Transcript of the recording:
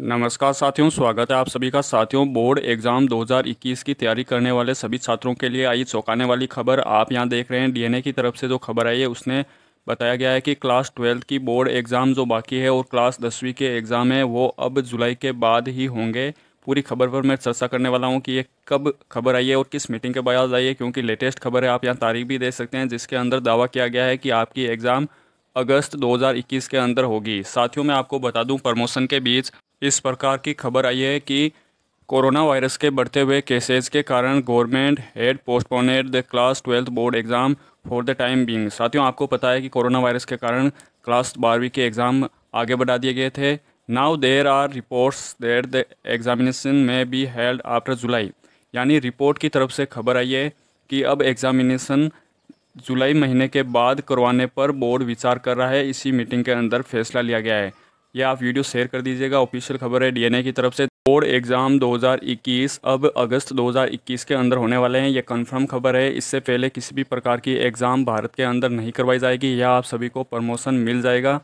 नमस्कार साथियों स्वागत है आप सभी का साथियों बोर्ड एग्ज़ाम 2021 की तैयारी करने वाले सभी छात्रों के लिए आई चौंकाने वाली खबर आप यहां देख रहे हैं डीएनए की तरफ से जो खबर आई है उसने बताया गया है कि क्लास ट्वेल्थ की बोर्ड एग्ज़ाम जो बाकी है और क्लास दसवीं के एग्ज़ाम है वो अब जुलाई के बाद ही होंगे पूरी खबर पर मैं चर्चा करने वाला हूँ कि ये कब खबर आई है और किस मीटिंग के बाद आई है क्योंकि लेटेस्ट खबर है आप यहाँ तारीख भी दे सकते हैं जिसके अंदर दावा किया गया है कि आपकी एग्ज़ाम अगस्त 2021 के अंदर होगी साथियों मैं आपको बता दूं प्रमोशन के बीच इस प्रकार की खबर आई है कि कोरोना वायरस के बढ़ते हुए केसेज के कारण government had postponed the class twelfth board exam for the time being साथियों आपको पता है कि कोरोना वायरस के कारण क्लास बारहवीं के एग्ज़ाम आगे बढ़ा दिए गए थे now there are reports there the examination may be held after July यानी रिपोर्ट की तरफ से खबर आई है कि अब एग्ज़ामिनेशन जुलाई महीने के बाद करवाने पर बोर्ड विचार कर रहा है इसी मीटिंग के अंदर फैसला लिया गया है या आप वीडियो शेयर कर दीजिएगा ऑफिशियल खबर है डीएनए की तरफ से बोर्ड एग्ज़ाम 2021 अब अगस्त 2021 के अंदर होने वाले हैं ये कंफर्म खबर है इससे पहले किसी भी प्रकार की एग्ज़ाम भारत के अंदर नहीं करवाई जाएगी या आप सभी को प्रमोशन मिल जाएगा